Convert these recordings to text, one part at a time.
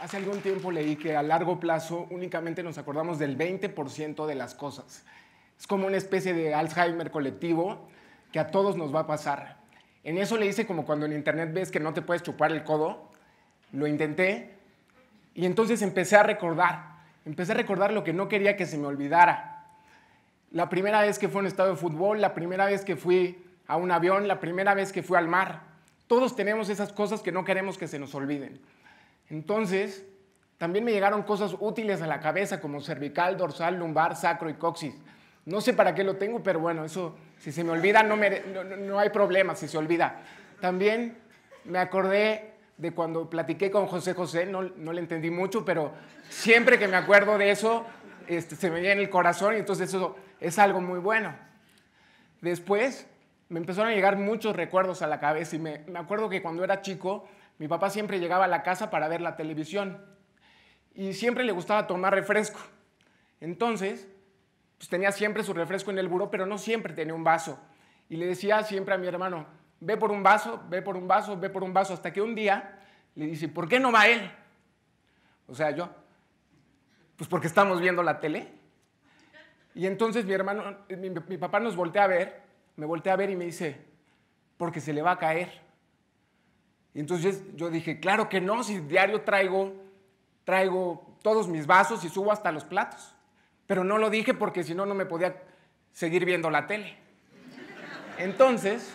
Hace algún tiempo leí que a largo plazo únicamente nos acordamos del 20% de las cosas. Es como una especie de Alzheimer colectivo que a todos nos va a pasar. En eso le hice como cuando en internet ves que no te puedes chupar el codo. Lo intenté y entonces empecé a recordar. Empecé a recordar lo que no quería que se me olvidara. La primera vez que fue a un estado de fútbol, la primera vez que fui a un avión, la primera vez que fui al mar. Todos tenemos esas cosas que no queremos que se nos olviden. Entonces, también me llegaron cosas útiles a la cabeza como cervical, dorsal, lumbar, sacro y coxis. No sé para qué lo tengo, pero bueno, eso si se me olvida no, hay problema si se olvida. También me acordé de cuando platiqué con José José, no, no le entendí mucho, pero siempre que me acuerdo de eso, este, se me llena el corazón y entonces eso es algo muy bueno. Después me empezaron a llegar muchos recuerdos a la cabeza y me acuerdo que cuando era chico mi papá siempre llegaba a la casa para ver la televisión y siempre le gustaba tomar refresco. Entonces, pues tenía siempre su refresco en el buró, pero no siempre tenía un vaso. Y le decía siempre a mi hermano, ve por un vaso, ve por un vaso, ve por un vaso, hasta que un día le dice, ¿por qué no va él? O sea, yo, pues porque estamos viendo la tele. Y entonces mi hermano, mi, mi papá nos voltea a ver, me voltea a ver y me dice, porque se le va a caer entonces yo dije, claro que no, si diario traigo, traigo todos mis vasos y subo hasta los platos. Pero no lo dije porque si no, no me podía seguir viendo la tele. Entonces,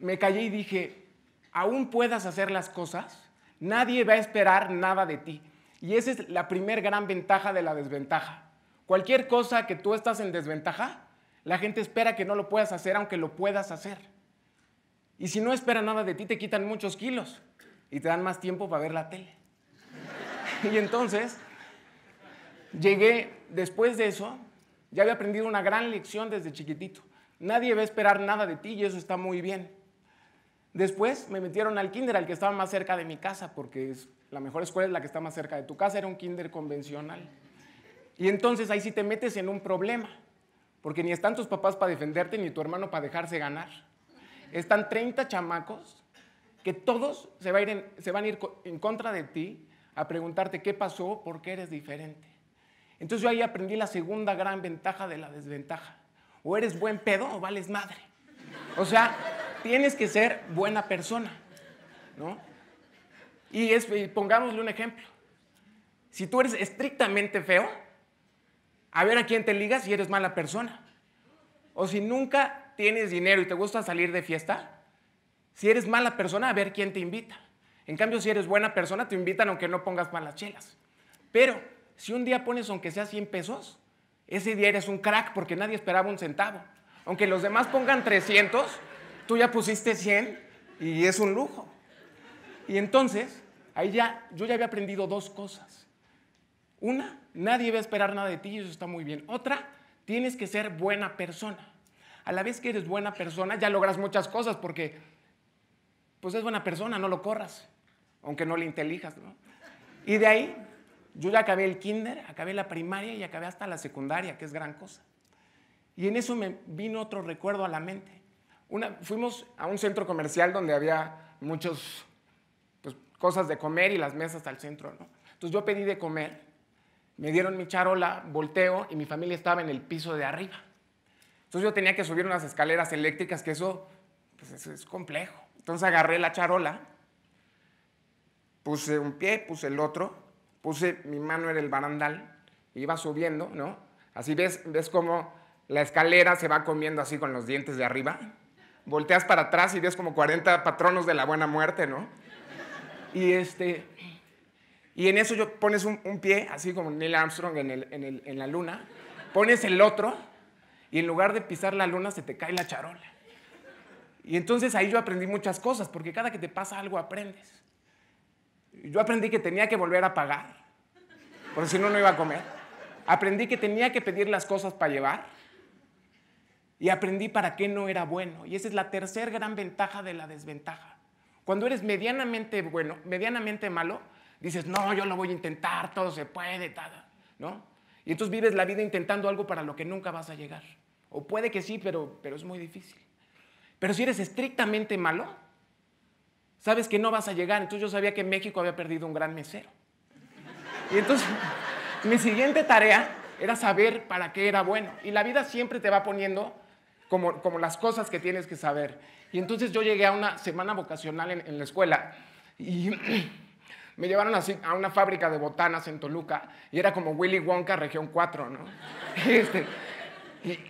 me callé y dije, aún puedas hacer las cosas, nadie va a esperar nada de ti. Y esa es la primer gran ventaja de la desventaja. Cualquier cosa que tú estás en desventaja, la gente espera que no lo puedas hacer aunque lo puedas hacer. Y si no espera nada de ti, te quitan muchos kilos y te dan más tiempo para ver la tele. y entonces, llegué, después de eso, ya había aprendido una gran lección desde chiquitito. Nadie va a esperar nada de ti y eso está muy bien. Después me metieron al kinder, al que estaba más cerca de mi casa, porque es, la mejor escuela es la que está más cerca de tu casa, era un kinder convencional. Y entonces ahí sí te metes en un problema, porque ni están tus papás para defenderte ni tu hermano para dejarse ganar. Están 30 chamacos que todos se, van a ir en contra de ti a preguntarte qué pasó, por qué eres diferente. Entonces yo ahí aprendí la segunda gran ventaja de la desventaja. O eres buen pedo o vales madre. O sea, tienes que ser buena persona, ¿no? Y, es, y pongámosle un ejemplo. Si tú eres estrictamente feo, a ver a quién te ligas si eres mala persona. O si nunca tienes dinero y te gusta salir de fiesta, si eres mala persona, a ver quién te invita. En cambio, si eres buena persona, te invitan aunque no pongas malas chelas. Pero si un día pones aunque sea 100 pesos, ese día eres un crack porque nadie esperaba un centavo. Aunque los demás pongan 300, tú ya pusiste 100 y es un lujo. Y entonces, ahí ya, yo ya había aprendido dos cosas. Una, nadie va a esperar nada de ti y eso está muy bien. Otra, tienes que ser buena persona a la vez que eres buena persona, ya logras muchas cosas porque, pues es buena persona, no lo corras, aunque no le intelijas. ¿no? Y de ahí, yo ya acabé el kinder, acabé la primaria y acabé hasta la secundaria, que es gran cosa. Y en eso me vino otro recuerdo a la mente. Una, fuimos a un centro comercial donde había muchas pues, cosas de comer y las mesas al centro. ¿no? Entonces yo pedí de comer, me dieron mi charola, volteo y mi familia estaba en el piso de arriba. Entonces yo tenía que subir unas escaleras eléctricas, que pues, eso, es complejo. Entonces agarré la charola, puse un pie, puse el otro, puse mi mano en el barandal, iba subiendo, ¿no? Así ves, ves cómo la escalera se va comiendo así con los dientes de arriba. Volteas para atrás y ves como 40 patronos de la buena muerte, ¿no? Y este, y en eso yo pones un, pie, así como Neil Armstrong en, la luna, pones el otro y en lugar de pisar la luna, se te cae la charola. Y entonces ahí yo aprendí muchas cosas, porque cada que te pasa algo aprendes. Yo aprendí que tenía que volver a pagar, porque si no, no iba a comer. Aprendí que tenía que pedir las cosas para llevar. Y aprendí para qué no era bueno. Y esa es la tercera gran ventaja de la desventaja. Cuando eres medianamente bueno, medianamente malo, dices, no, yo lo voy a intentar, todo se puede, tal, ¿no? Y entonces vives la vida intentando algo para lo que nunca vas a llegar. O puede que sí, pero, pero es muy difícil. Pero si eres estrictamente malo, sabes que no vas a llegar. Entonces yo sabía que México había perdido un gran mesero. Y entonces mi siguiente tarea era saber para qué era bueno. Y la vida siempre te va poniendo como, como las cosas que tienes que saber. Y entonces yo llegué a una semana vocacional en, en la escuela y Me llevaron así a una fábrica de botanas en Toluca y era como Willy Wonka, región 4, ¿no? Este,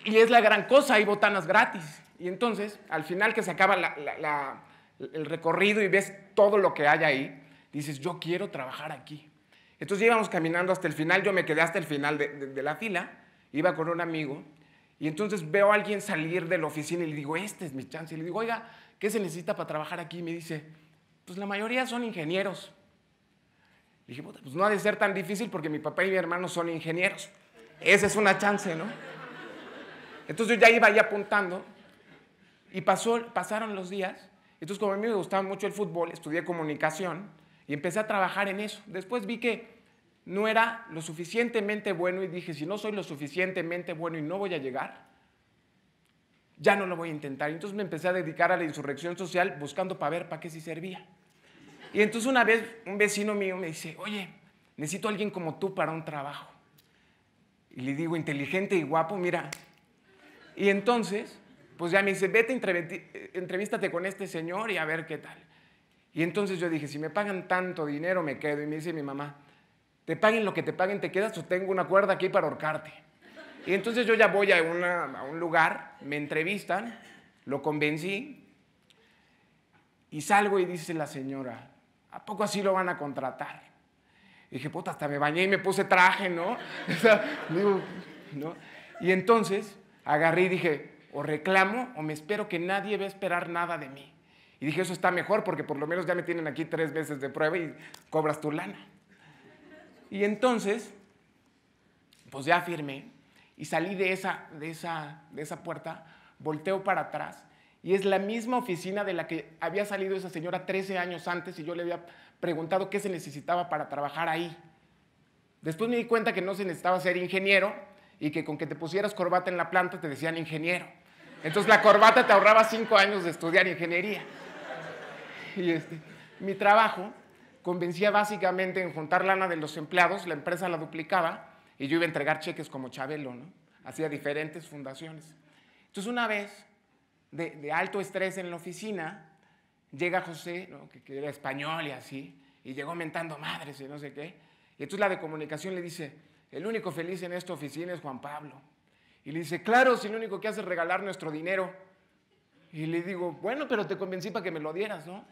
y, es la gran cosa, hay botanas gratis. Y entonces, al final que se acaba el recorrido y ves todo lo que hay ahí, dices, yo quiero trabajar aquí. Entonces íbamos caminando hasta el final, yo me quedé hasta el final de, de la fila, iba con un amigo y entonces veo a alguien salir de la oficina y le digo, este es mi chance. Y le digo, oiga, ¿qué se necesita para trabajar aquí? Y me dice, pues la mayoría son ingenieros. Dije, pues no ha de ser tan difícil porque mi papá y mi hermano son ingenieros. Esa es una chance, ¿no? Entonces yo ya iba ahí apuntando y pasaron los días. Entonces como a mí me gustaba mucho el fútbol, estudié comunicación y empecé a trabajar en eso. Después vi que no era lo suficientemente bueno y dije, si no soy lo suficientemente bueno y no voy a llegar, ya no lo voy a intentar. Entonces me empecé a dedicar a la insurrección social buscando para ver para qué sí servía. Y entonces una vez un vecino mío me dice, oye, necesito a alguien como tú para un trabajo. Y le digo, inteligente y guapo, mira. Y entonces, pues ya me dice, vete, entrevístate con este señor y a ver qué tal. Y entonces yo dije, si me pagan tanto dinero, me quedo. Y me dice mi mamá, te paguen lo que te paguen, te quedas o tengo una cuerda aquí para ahorcarte. Y entonces yo ya voy a, a un lugar, me entrevistan, lo convencí y salgo y dice la señora, ¿a poco así lo van a contratar? dije, puta, hasta me bañé y me puse traje, ¿no? Y entonces agarré y dije, o reclamo o me espero que nadie va a esperar nada de mí. Y dije, eso está mejor porque por lo menos ya me tienen aquí tres veces de prueba y cobras tu lana. Y entonces, pues ya firmé y salí de esa, de esa, de esa puerta, volteo para atrás y es la misma oficina de la que había salido esa señora 13 años antes y yo le había preguntado qué se necesitaba para trabajar ahí. Después me di cuenta que no se necesitaba ser ingeniero y que con que te pusieras corbata en la planta te decían ingeniero. Entonces la corbata te ahorraba cinco años de estudiar ingeniería. Y este, mi trabajo convencía básicamente en juntar lana de los empleados, la empresa la duplicaba y yo iba a entregar cheques como Chabelo, ¿no? Hacía diferentes fundaciones. Entonces una vez de, alto estrés en la oficina, llega José, que, era español y así, y llegó mentando madres y no sé qué. Y entonces la de comunicación le dice, el único feliz en esta oficina es Juan Pablo. Y le dice, claro, si lo único que hace es regalar nuestro dinero. Y le digo, bueno, pero te convencí para que me lo dieras, ¿no?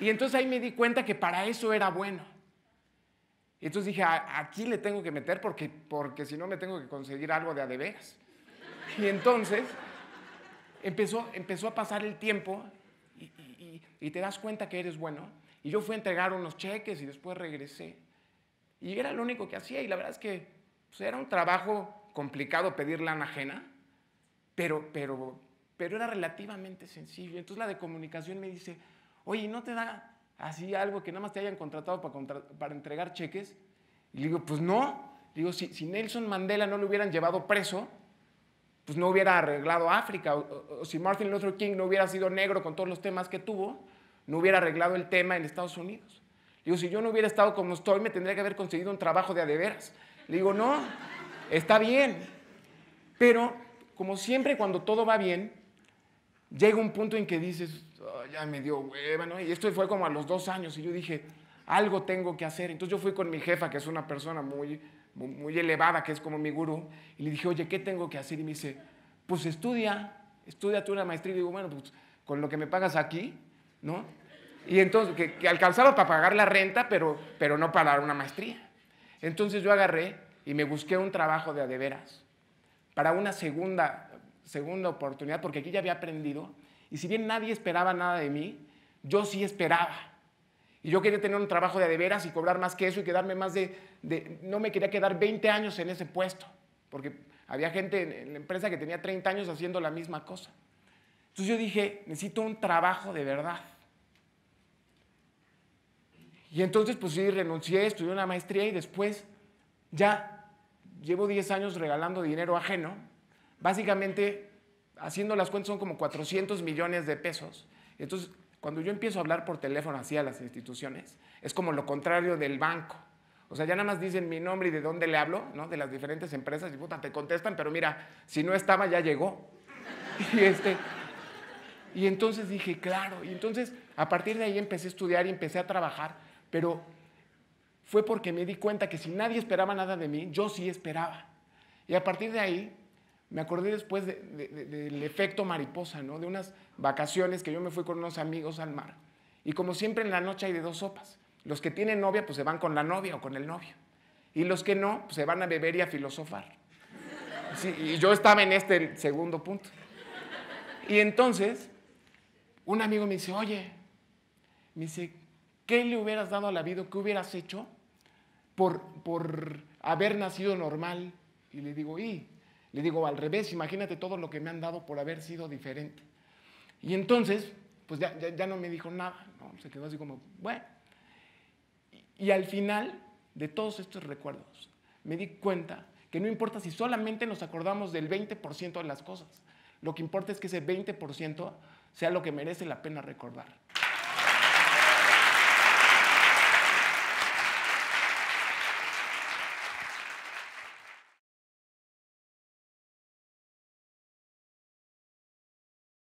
Y entonces ahí me di cuenta que para eso era bueno. Y entonces dije, aquí le tengo que meter porque, porque si no me tengo que conseguir algo de adeveras. Y entonces empezó, empezó a pasar el tiempo y, y, te das cuenta que eres bueno. Y yo fui a entregar unos cheques y después regresé. Y era lo único que hacía y la verdad es que pues, era un trabajo complicado pedir lana ajena, pero, pero, pero era relativamente sencillo. Entonces la de comunicación me dice, oye, ¿no te da así algo que nada más te hayan contratado para, para entregar cheques? Y le digo, pues no. digo, si, si Nelson Mandela no lo hubieran llevado preso, pues no hubiera arreglado África, o, si Martin Luther King no hubiera sido negro con todos los temas que tuvo, no hubiera arreglado el tema en Estados Unidos. Digo, si yo no hubiera estado como estoy, me tendría que haber conseguido un trabajo de adeveras. Le digo, no, está bien. Pero, como siempre, cuando todo va bien, llega un punto en que dices, ya me dio hueva, ¿no? Y esto fue como a los dos años y yo dije, algo tengo que hacer. Entonces yo fui con mi jefa, que es una persona muy muy, elevada, que es como mi gurú, y le dije, oye, ¿qué tengo que hacer? Y me dice, pues estudia, estudia tú una maestría. Y digo, bueno, pues con lo que me pagas aquí, ¿no? Y entonces, que, alcanzaba para pagar la renta, pero, pero no para dar una maestría. Entonces yo agarré y me busqué un trabajo de adeveras para una segunda, segunda oportunidad, porque aquí ya había aprendido. Y si bien nadie esperaba nada de mí, yo sí esperaba. Y yo quería tener un trabajo de adeveras y cobrar más que eso y quedarme más de, de, No me quería quedar 20 años en ese puesto, porque había gente en la empresa que tenía 30 años haciendo la misma cosa. Entonces yo dije, necesito un trabajo de verdad. Y entonces pues sí, renuncié, estudié una maestría y después ya llevo 10 años regalando dinero ajeno. Básicamente, haciendo las cuentas son como 400 millones de pesos. Entonces, cuando yo empiezo a hablar por teléfono así a las instituciones, es como lo contrario del banco. O sea, ya nada más dicen mi nombre y de dónde le hablo, ¿no? De las diferentes empresas y puta, te contestan, pero mira, si no estaba, ya llegó. Y, este, y entonces dije, claro. Y entonces, a partir de ahí empecé a estudiar y empecé a trabajar, pero fue porque me di cuenta que si nadie esperaba nada de mí, yo sí esperaba. Y a partir de ahí me acordé después del efecto mariposa, ¿no? De unas vacaciones que yo me fui con unos amigos al mar. Y como siempre en la noche hay de dos sopas. Los que tienen novia, pues se van con la novia o con el novio. Y los que no, pues se van a beber y a filosofar. y yo estaba en este segundo punto. Y entonces, un amigo me dice, oye, me dice, ¿qué le hubieras dado a la vida? ¿Qué hubieras hecho por, por haber nacido normal? Y le digo, y le digo, al revés, imagínate todo lo que me han dado por haber sido diferente. Y entonces, pues ya, no me dijo nada, se quedó así como, bueno. y al final de todos estos recuerdos, me di cuenta que no importa si solamente nos acordamos del 20% de las cosas, lo que importa es que ese 20% sea lo que merece la pena recordar.